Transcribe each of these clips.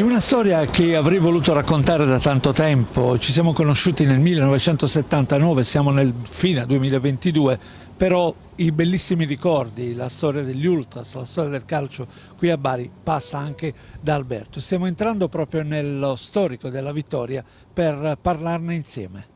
È una storia che avrei voluto raccontare da tanto tempo. Ci siamo conosciuti nel 1979, siamo nel fine 2022, però i bellissimi ricordi, la storia degli Ultras, la storia del calcio qui a Bari passa anche da Alberto. Stiamo entrando proprio nello storico della vittoria per parlarne insieme.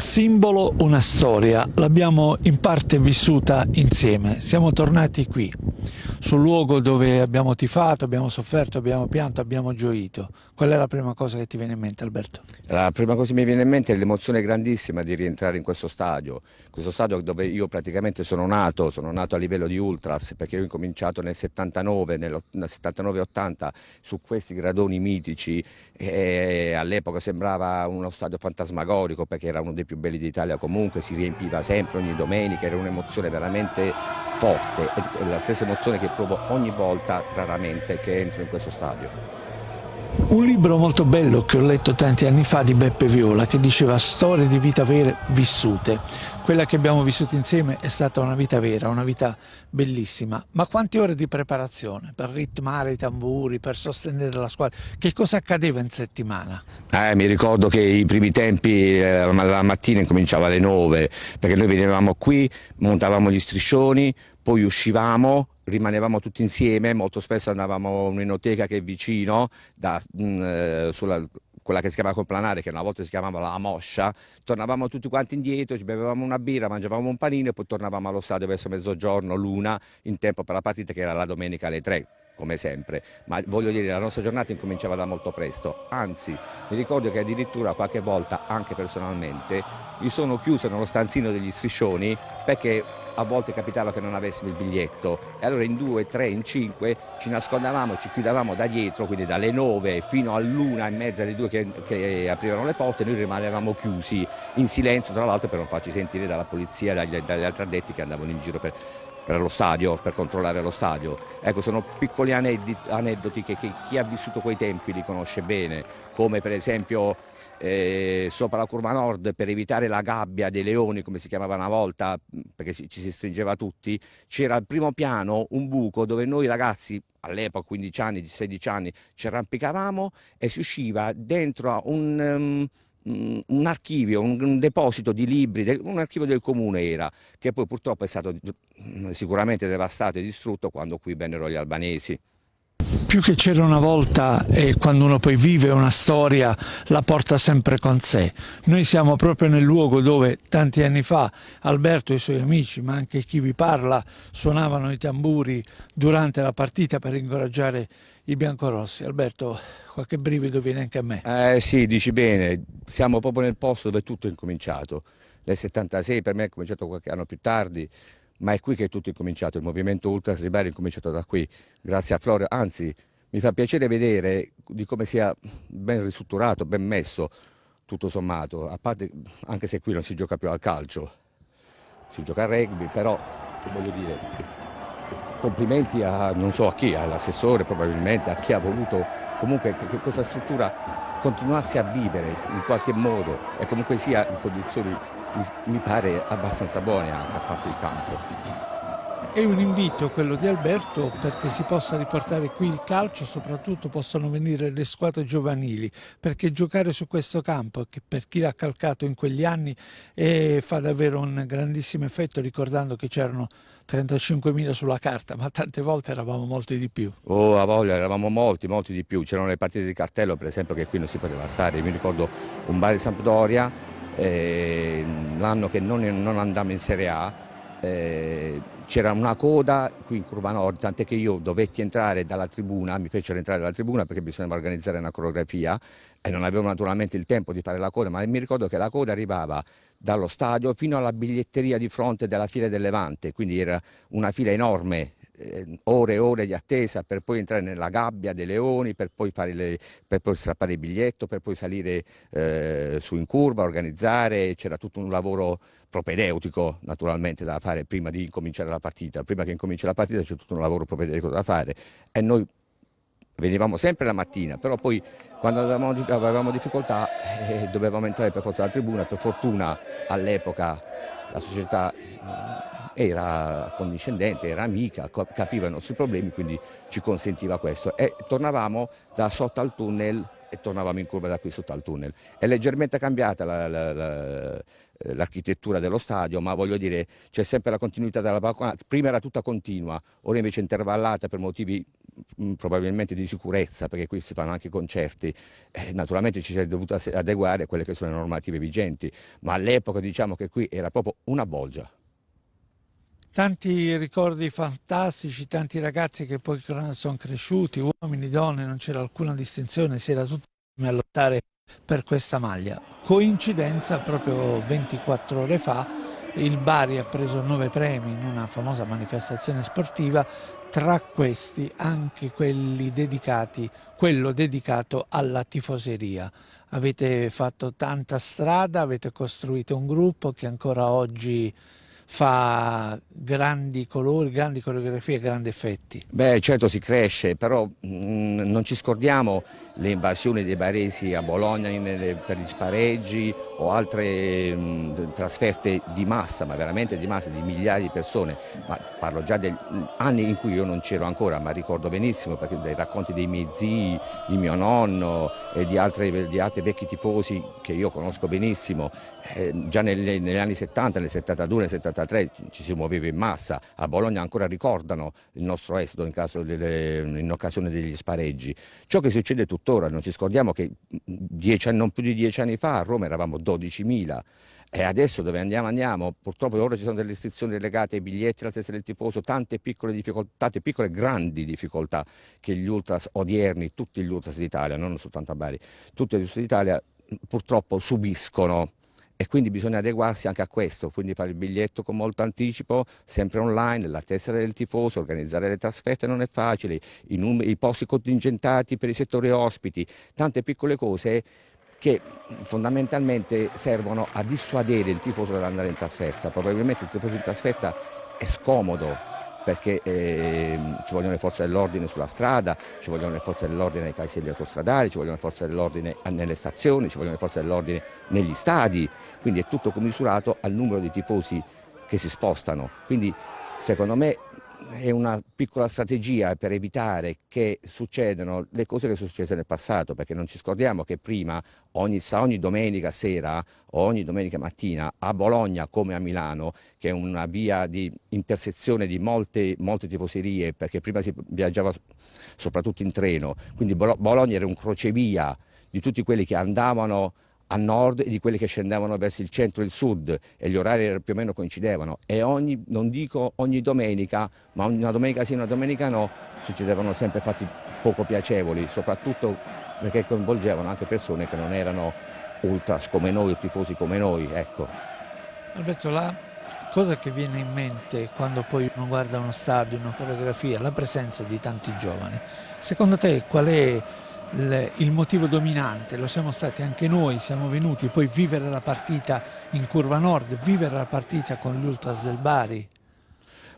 simbolo, una storia, l'abbiamo in parte vissuta insieme, siamo tornati qui sul luogo dove abbiamo tifato, abbiamo sofferto, abbiamo pianto, abbiamo gioito. Qual è la prima cosa che ti viene in mente Alberto? La prima cosa che mi viene in mente è l'emozione grandissima di rientrare in questo stadio, questo stadio dove io praticamente sono nato, sono nato a livello di ultras perché ho incominciato nel 79, nel 79-80 su questi gradoni mitici e all'epoca sembrava uno stadio fantasmagorico perché era uno dei più belli d'Italia comunque, si riempiva sempre ogni domenica, era un'emozione veramente forte, la stessa emozione che provo ogni volta, raramente, che entro in questo stadio. Un libro molto bello che ho letto tanti anni fa di Beppe Viola che diceva Storie di vita vere vissute. Quella che abbiamo vissuto insieme è stata una vita vera, una vita bellissima, ma quante ore di preparazione per ritmare i tamburi, per sostenere la squadra? Che cosa accadeva in settimana? Eh, mi ricordo che i primi tempi eh, la mattina incominciava alle 9 perché noi venivamo qui, montavamo gli striscioni, poi uscivamo rimanevamo tutti insieme, molto spesso andavamo in un'enoteca che è vicino, da, mh, mm, eh, sulla, quella che si chiama Complanare, che una volta si chiamava La Moscia, tornavamo tutti quanti indietro, ci bevevamo una birra, mangiavamo un panino e poi tornavamo allo stadio verso mezzogiorno, l'una, in tempo per la partita che era la domenica alle tre come sempre, ma voglio dire la nostra giornata incominciava da molto presto, anzi mi ricordo che addirittura qualche volta anche personalmente mi sono chiuso nello stanzino degli striscioni perché a volte capitava che non avessimo il biglietto e allora in due, tre, in cinque ci nascondavamo, ci chiudavamo da dietro, quindi dalle nove fino all'una e mezza alle due che, che aprivano le porte, noi rimanevamo chiusi in silenzio tra l'altro per non farci sentire dalla polizia, dagli, dagli altri addetti che andavano in giro per, lo stadio, per controllare lo stadio. Ecco, sono piccoli aneddoti che, che chi ha vissuto quei tempi li conosce bene, come per esempio eh, sopra la curva nord per evitare la gabbia dei leoni, come si chiamava una volta, mm, perché ci si stringeva tutti, c'era al primo piano un buco dove noi ragazzi all'epoca 15 anni, 16 anni, ci arrampicavamo e si usciva dentro a un... Um, un archivio, un, deposito di libri, un archivio del comune era, che poi purtroppo è stato sicuramente devastato e distrutto quando qui vennero gli albanesi più che c'era una volta e quando uno poi vive una storia la porta sempre con sé. Noi siamo proprio nel luogo dove tanti anni fa Alberto e i suoi amici, ma anche chi vi parla, suonavano i tamburi durante la partita per incoraggiare i biancorossi. Alberto, qualche brivido viene anche a me. Eh sì, dici bene, siamo proprio nel posto dove tutto è incominciato. Nel 76 per me è cominciato qualche anno più tardi, ma è qui che tutto è cominciato, il movimento ultra Siberia è cominciato da qui, grazie a Florio, anzi mi fa piacere vedere di come sia ben ristrutturato, ben messo, tutto sommato, a parte anche se qui non si gioca più al calcio, si gioca a rugby, però voglio dire, complimenti a non so a chi, all'assessore probabilmente, a chi ha voluto comunque che, che questa struttura continuasse a vivere in qualche modo e comunque sia in condizioni mi, mi pare abbastanza buone anche a parte il campo. È un invito quello di Alberto perché si possa riportare qui il calcio, soprattutto possano venire le squadre giovanili, perché giocare su questo campo, che per chi l'ha calcato in quegli anni, eh, fa davvero un grandissimo effetto, ricordando che c'erano 35.000 sulla carta, ma tante volte eravamo molti di più. Oh, a voglia, eravamo molti, molti di più. C'erano le partite di cartello, per esempio, che qui non si poteva stare. Mi ricordo un bar di Sampdoria. Eh l'anno che non, non andammo in Serie A, eh, c'era una coda qui in Curva Nord, tant'è che io dovetti entrare dalla tribuna, mi fecero entrare dalla tribuna perché bisognava organizzare una coreografia e non avevo naturalmente il tempo di fare la coda, ma mi ricordo che la coda arrivava dallo stadio fino alla biglietteria di fronte della fila del Levante, quindi era una fila enorme Ehm, ore e ore di attesa per poi entrare nella gabbia dei leoni, per poi, fare le, per poi strappare il biglietto, per poi salire eh, su in curva, organizzare, c'era tutto un lavoro propedeutico naturalmente da fare prima di incominciare la partita, prima che incominci la partita c'è tutto un lavoro propedeutico da fare e noi venivamo sempre la mattina, però poi quando avevamo, avevamo difficoltà eh, dovevamo entrare per forza alla tribuna, per fortuna all'epoca la società... Eh, era condiscendente, era amica, capiva i nostri problemi, quindi ci consentiva questo. E tornavamo da sotto al tunnel e tornavamo in curva da qui sotto al tunnel. È leggermente cambiata la, la, la, l'architettura dello stadio, ma voglio dire c'è sempre la continuità della balconata. Ah, prima era tutta continua, ora invece intervallata per motivi probabilmente di sicurezza, perché qui si fanno anche concerti. Eh, naturalmente ci si è dovuto adeguare a quelle che sono le normative vigenti, ma all'epoca diciamo che qui era proprio una bolgia tanti ricordi fantastici, tanti ragazzi che poi sono cresciuti, uomini, donne, non c'era alcuna distinzione, si era tutti a lottare per questa maglia. Coincidenza, proprio 24 ore fa, il Bari ha preso nove premi in una famosa manifestazione sportiva, tra questi anche quelli dedicati, quello dedicato alla tifoseria. Avete fatto tanta strada, avete costruito un gruppo che ancora oggi fa grandi colori, grandi coreografie, grandi effetti. Beh certo si cresce, però mh, mm, non ci scordiamo le invasioni dei baresi a Bologna per gli spareggi o altre mh, mm, trasferte di massa, ma veramente di massa, di migliaia di persone, ma parlo già degli anni in cui io non c'ero ancora, ma ricordo benissimo perché dai racconti dei miei zii, di mio nonno e di, altre, di altri vecchi tifosi che io conosco benissimo, eh, già nelle, negli anni 70, nel 72, nel 73 ci si muoveva in massa, a Bologna ancora ricordano il nostro esodo in, in, occasione degli spareggi. Ciò che succede tuttora tuttora, non ci scordiamo che dieci, non più di dieci anni fa a Roma eravamo 12.000 e adesso dove andiamo andiamo, purtroppo ora ci sono delle restrizioni legate ai biglietti, alla testa del tifoso, tante piccole difficoltà, tante piccole grandi difficoltà che gli ultras odierni, tutti gli ultras d'Italia, non soltanto a Bari, tutti gli ultras d'Italia purtroppo subiscono e quindi bisogna adeguarsi anche a questo, quindi fare il biglietto con molto anticipo, sempre online, la tessera del tifoso, organizzare le trasferte non è facile, i, numeri, i posti contingentati per i settori ospiti, tante piccole cose che fondamentalmente servono a dissuadere il tifoso dall'andare in trasferta. Probabilmente il tifoso in trasferta è scomodo perché eh, ci vogliono le forze dell'ordine sulla strada, ci vogliono le forze dell'ordine nei caselli autostradali, ci vogliono le forze dell'ordine eh, nelle stazioni, ci vogliono le forze dell'ordine negli stadi, quindi è tutto commisurato al numero di tifosi che si spostano. Quindi secondo me è una piccola strategia per evitare che succedano le cose che sono successe nel passato, perché non ci scordiamo che prima ogni, ogni domenica sera o ogni domenica mattina a Bologna come a Milano, che è una via di intersezione di molte, molte tifoserie, perché prima si viaggiava soprattutto in treno, quindi Bologna era un crocevia di tutti quelli che andavano a nord e di quelli che scendevano verso il centro e il sud e gli orari più o meno coincidevano e ogni, non dico ogni domenica, ma una domenica sì, una domenica no, succedevano sempre fatti poco piacevoli, soprattutto perché coinvolgevano anche persone che non erano ultras come noi, tifosi come noi, ecco. Alberto, la cosa che viene in mente quando poi uno guarda uno stadio, una coreografia, la presenza di tanti giovani, secondo te qual è il motivo dominante, lo siamo stati anche noi, siamo venuti poi vivere la partita in curva nord, vivere la partita con gli ultras del Bari.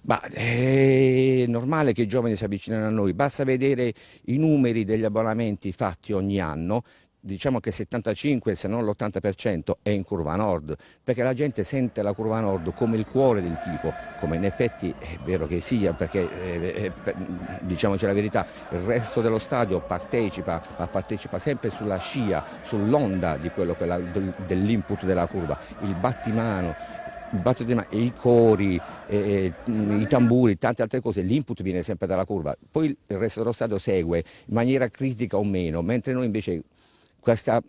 Ma è eh, normale che i giovani si avvicinano a noi, basta vedere i numeri degli abbonamenti fatti ogni anno diciamo che 75 se non l'80% è in curva nord, perché la gente sente la curva nord come il cuore del tifo, come in effetti è vero che sia, perché eh, eh, diciamoci la verità, il resto dello stadio partecipa, ma partecipa sempre sulla scia, sull'onda dell'input della curva, il battimano, i cori, eh, eh, i tamburi, tante altre cose, l'input viene sempre dalla curva, poi il resto dello stadio segue in maniera critica o meno, mentre noi invece questa,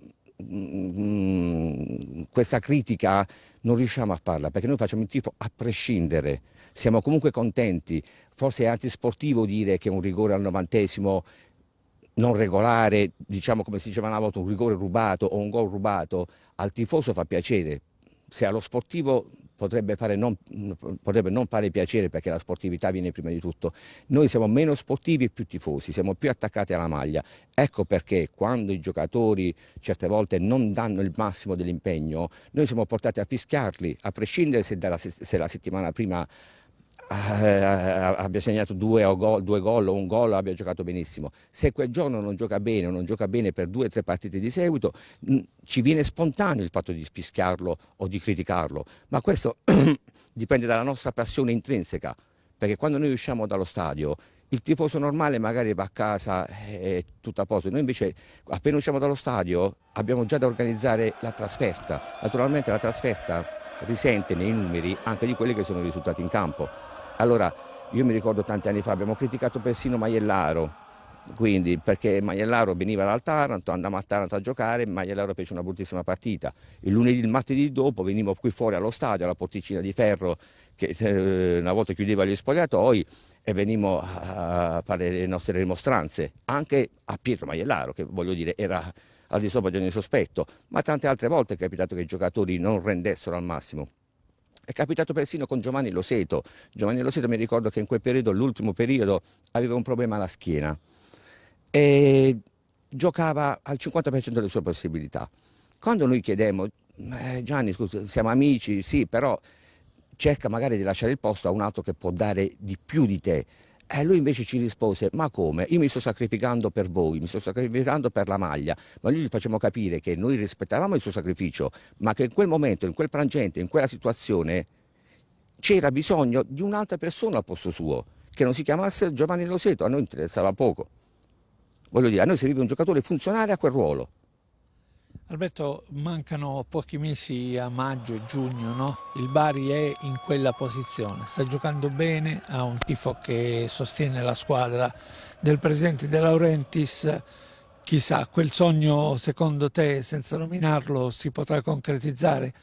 mm, questa critica non riusciamo a farla perché noi facciamo il tifo a prescindere, siamo comunque contenti, forse è antisportivo dire che un rigore al novantesimo non regolare, diciamo come si diceva una volta, un rigore rubato o un gol rubato, al tifoso fa piacere, se allo sportivo potrebbe, non, potrebbe non fare piacere perché la sportività viene prima di tutto. Noi siamo meno sportivi e più tifosi, siamo più attaccati alla maglia. Ecco perché quando i giocatori certe volte non danno il massimo dell'impegno, noi siamo portati a fischiarli, a prescindere se, dalla, se la settimana prima eh, eh, eh, abbia segnato due, gol, due gol o un gol abbia giocato benissimo. Se quel giorno non gioca bene o non gioca bene per due o tre partite di seguito, mm, ci viene spontaneo il fatto di fischiarlo o di criticarlo, ma questo dipende dalla nostra passione intrinseca, perché quando noi usciamo dallo stadio il tifoso normale magari va a casa e è tutto a posto, noi invece appena usciamo dallo stadio abbiamo già da organizzare la trasferta, naturalmente la trasferta risente nei numeri anche di quelli che sono i risultati in campo. Allora, io mi ricordo tanti anni fa, abbiamo criticato persino Maiellaro, quindi perché Maiellaro veniva dal Taranto, andava a Taranto a giocare, Maiellaro fece una bruttissima partita. Il lunedì, il martedì dopo venivamo qui fuori allo stadio, alla porticina di ferro che eh, una volta chiudeva gli spogliatoi e venivamo a fare le nostre rimostranze, anche a Pietro Maiellaro che voglio dire era al di sopra di ogni sospetto, ma tante altre volte è capitato che i giocatori non rendessero al massimo. È capitato persino con Giovanni Loseto. Giovanni Loseto mi ricordo che in quel periodo, l'ultimo periodo, aveva un problema alla schiena e giocava al 50% delle sue possibilità. Quando noi chiedemmo, eh, Gianni scusa, siamo amici, sì, però cerca magari di lasciare il posto a un altro che può dare di più di te e lui invece ci rispose, ma come? Io mi sto sacrificando per voi, mi sto sacrificando per la maglia, ma noi gli facciamo capire che noi rispettavamo il suo sacrificio, ma che in quel momento, in quel frangente, in quella situazione, c'era bisogno di un'altra persona al posto suo, che non si chiamasse Giovanni Loseto, a noi interessava poco. Voglio dire, a noi serviva un giocatore funzionale a quel ruolo. Alberto, mancano pochi mesi a maggio e giugno, no? Il Bari è in quella posizione, sta giocando bene, ha un tifo che sostiene la squadra del presidente De Laurentiis. Chissà, quel sogno, secondo te, senza nominarlo, si potrà concretizzare?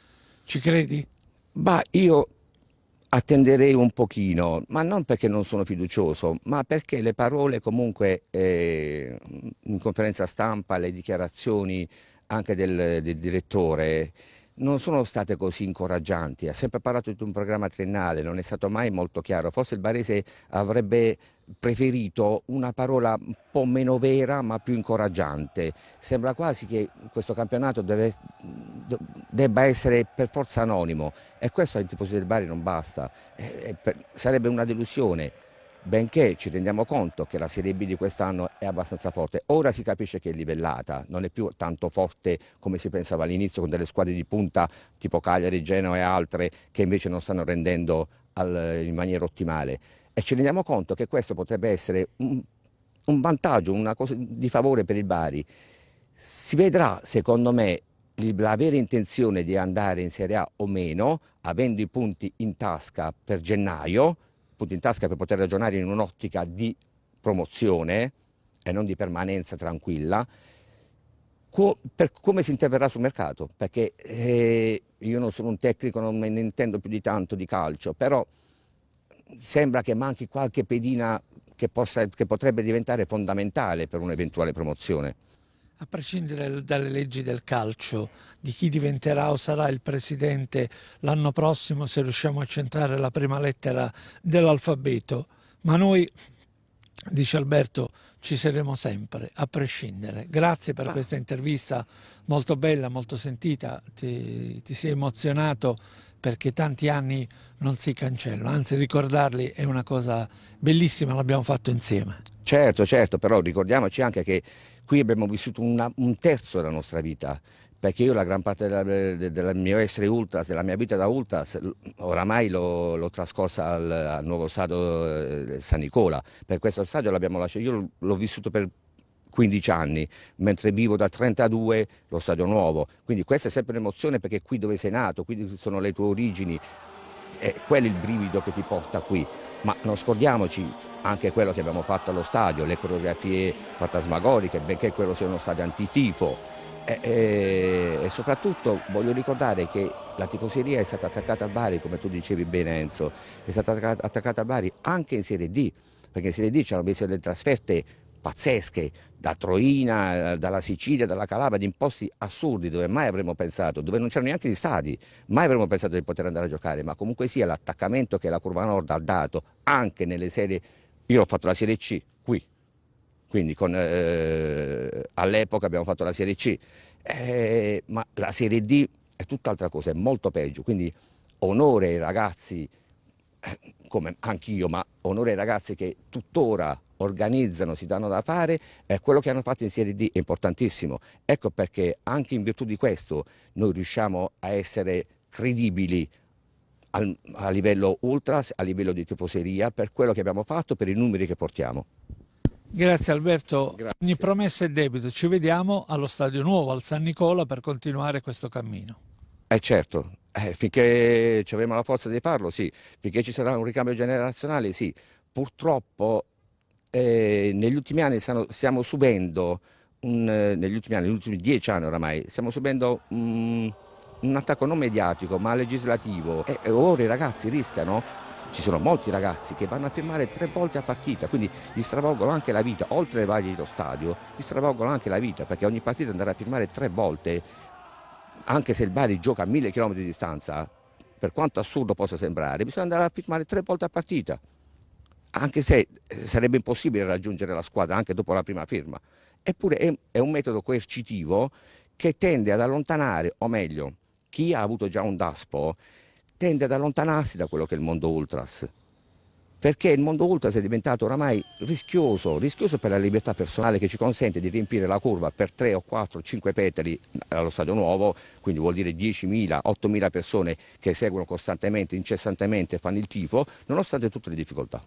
Ci credi? Bah, io attenderei un pochino, ma non perché non sono fiducioso, ma perché le parole comunque eh, in conferenza stampa, le dichiarazioni anche del, del direttore non sono state così incoraggianti. Ha sempre parlato di un programma triennale, non è stato mai molto chiaro. Forse il Barese avrebbe preferito una parola un po' meno vera ma più incoraggiante. Sembra quasi che questo campionato deve, debba essere per forza anonimo e questo ai tifosi del Bari non basta. Eh, eh, sarebbe una delusione benché ci rendiamo conto che la Serie B di quest'anno è abbastanza forte, ora si capisce che è livellata, non è più tanto forte come si pensava all'inizio con delle squadre di punta tipo Cagliari, Genoa e altre che invece non stanno rendendo al, in maniera ottimale e ci rendiamo conto che questo potrebbe essere un, un vantaggio, una cosa di favore per il Bari. Si vedrà, secondo me, la vera intenzione di andare in Serie A o meno, avendo i punti in tasca per gennaio, appunto in tasca per poter ragionare in un'ottica di promozione e non di permanenza tranquilla, co per come si interverrà sul mercato, perché eh, io non sono un tecnico, non me ne intendo più di tanto di calcio, però sembra che manchi qualche pedina che, possa, che potrebbe diventare fondamentale per un'eventuale promozione a prescindere dalle leggi del calcio, di chi diventerà o sarà il presidente l'anno prossimo se riusciamo a centrare la prima lettera dell'alfabeto, ma noi, dice Alberto, ci saremo sempre, a prescindere. Grazie per ah. questa intervista molto bella, molto sentita, ti, ti sei emozionato perché tanti anni non si cancellano, anzi ricordarli è una cosa bellissima, l'abbiamo fatto insieme. Certo, certo, però ricordiamoci anche che qui abbiamo vissuto una, un terzo della nostra vita, perché io la gran parte della, del mio essere ultras, della mia vita da ultras, oramai l'ho, trascorsa al, al, nuovo stadio eh, San Nicola, per questo stadio l'abbiamo lasciato, io l'ho vissuto per 15 anni, mentre vivo da 32 lo stadio nuovo, quindi questa è sempre un'emozione perché qui dove sei nato, qui sono le tue origini, è quello il brivido che ti porta qui. Ma non scordiamoci anche quello che abbiamo fatto allo stadio, le coreografie fantasmagoriche, benché quello sia uno stadio antitifo, e, eh, e, eh, e, soprattutto voglio ricordare che la tifoseria è stata attaccata a Bari, come tu dicevi bene Enzo, è stata attaccata a Bari anche in Serie D, perché in Serie D c'erano messo delle trasferte pazzesche, da Troina, dalla Sicilia, dalla Calabria, in posti assurdi dove mai avremmo pensato, dove non c'erano neanche gli stadi, mai avremmo pensato di poter andare a giocare, ma comunque sia l'attaccamento che la Curva Nord ha dato anche nelle serie, io ho fatto la Serie C qui, quindi con, eh, all'epoca abbiamo fatto la Serie C, eh, ma la Serie D è tutt'altra cosa, è molto peggio. Quindi onore ai ragazzi, eh, come anch'io, ma onore ai ragazzi che tuttora organizzano, si danno da fare, è quello che hanno fatto in Serie D è importantissimo. Ecco perché anche in virtù di questo noi riusciamo a essere credibili al, a livello ultras, a livello di tifoseria, per quello che abbiamo fatto, per i numeri che portiamo. Grazie Alberto, Grazie. ogni promessa è debito, ci vediamo allo Stadio Nuovo, al San Nicola per continuare questo cammino. Eh certo, eh, finché ci avremo la forza di farlo sì, finché ci sarà un ricambio generazionale sì, purtroppo eh, negli ultimi anni stanno, stiamo subendo, un, eh, negli ultimi anni, negli ultimi dieci anni oramai, stiamo subendo un, un attacco non mediatico ma legislativo e, e ora i ragazzi rischiano ci sono molti ragazzi che vanno a firmare tre volte a partita, quindi gli stravolgono anche la vita, oltre alle vaglie dello stadio, gli stravolgono anche la vita, perché ogni partita andare a firmare tre volte, anche se il Bari gioca a mille chilometri di distanza, per quanto assurdo possa sembrare, bisogna andare a firmare tre volte a partita, anche se eh, sarebbe impossibile raggiungere la squadra anche dopo la prima firma. Eppure è un metodo coercitivo che tende ad allontanare, o meglio, chi ha avuto già un DASPO tende ad allontanarsi da quello che è il mondo ultras, perché il mondo ultras è diventato oramai rischioso, rischioso per la libertà personale che ci consente di riempire la curva per 3 o 4 o 5 petali allo Stadio Nuovo, quindi vuol dire 10.000, 8.000 persone che seguono costantemente, incessantemente, fanno il tifo, nonostante tutte le difficoltà.